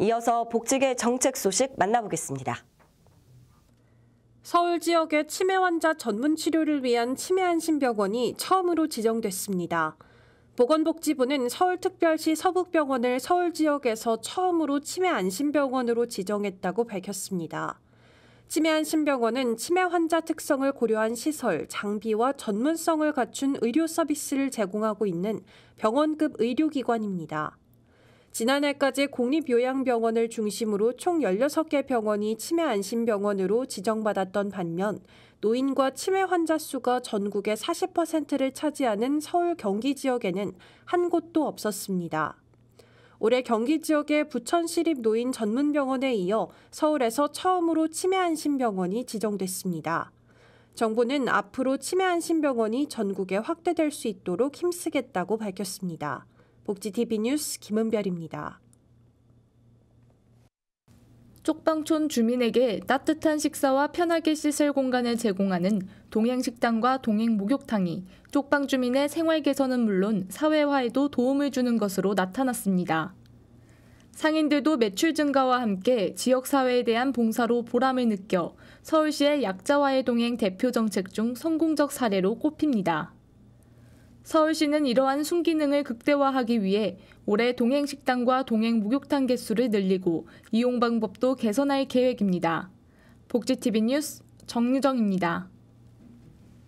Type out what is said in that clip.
이어서 복지계 정책 소식 만나보겠습니다. 서울 지역의 치매 환자 전문 치료를 위한 치매안심병원이 처음으로 지정됐습니다. 보건복지부는 서울특별시 서북병원을 서울 지역에서 처음으로 치매안심병원으로 지정했다고 밝혔습니다. 치매안심병원은 치매 환자 특성을 고려한 시설, 장비와 전문성을 갖춘 의료 서비스를 제공하고 있는 병원급 의료기관입니다. 지난해까지 공립요양병원을 중심으로 총 16개 병원이 치매 안심병원으로 지정받았던 반면 노인과 치매 환자 수가 전국의 40%를 차지하는 서울 경기 지역에는 한 곳도 없었습니다. 올해 경기 지역의 부천시립 노인 전문병원에 이어 서울에서 처음으로 치매 안심병원이 지정됐습니다. 정부는 앞으로 치매 안심병원이 전국에 확대될 수 있도록 힘쓰겠다고 밝혔습니다. 복지TV 뉴스 김은별입니다. 쪽방촌 주민에게 따뜻한 식사와 편하게 씻을 공간을 제공하는 동행식당과 동행목욕탕이 쪽방 주민의 생활 개선은 물론 사회화에도 도움을 주는 것으로 나타났습니다. 상인들도 매출 증가와 함께 지역사회에 대한 봉사로 보람을 느껴 서울시의 약자와의 동행 대표 정책 중 성공적 사례로 꼽힙니다. 서울시는 이러한 순기능을 극대화하기 위해 올해 동행식당과 동행목욕탕 개수를 늘리고 이용 방법도 개선할 계획입니다. 복지TV 뉴스 정유정입니다.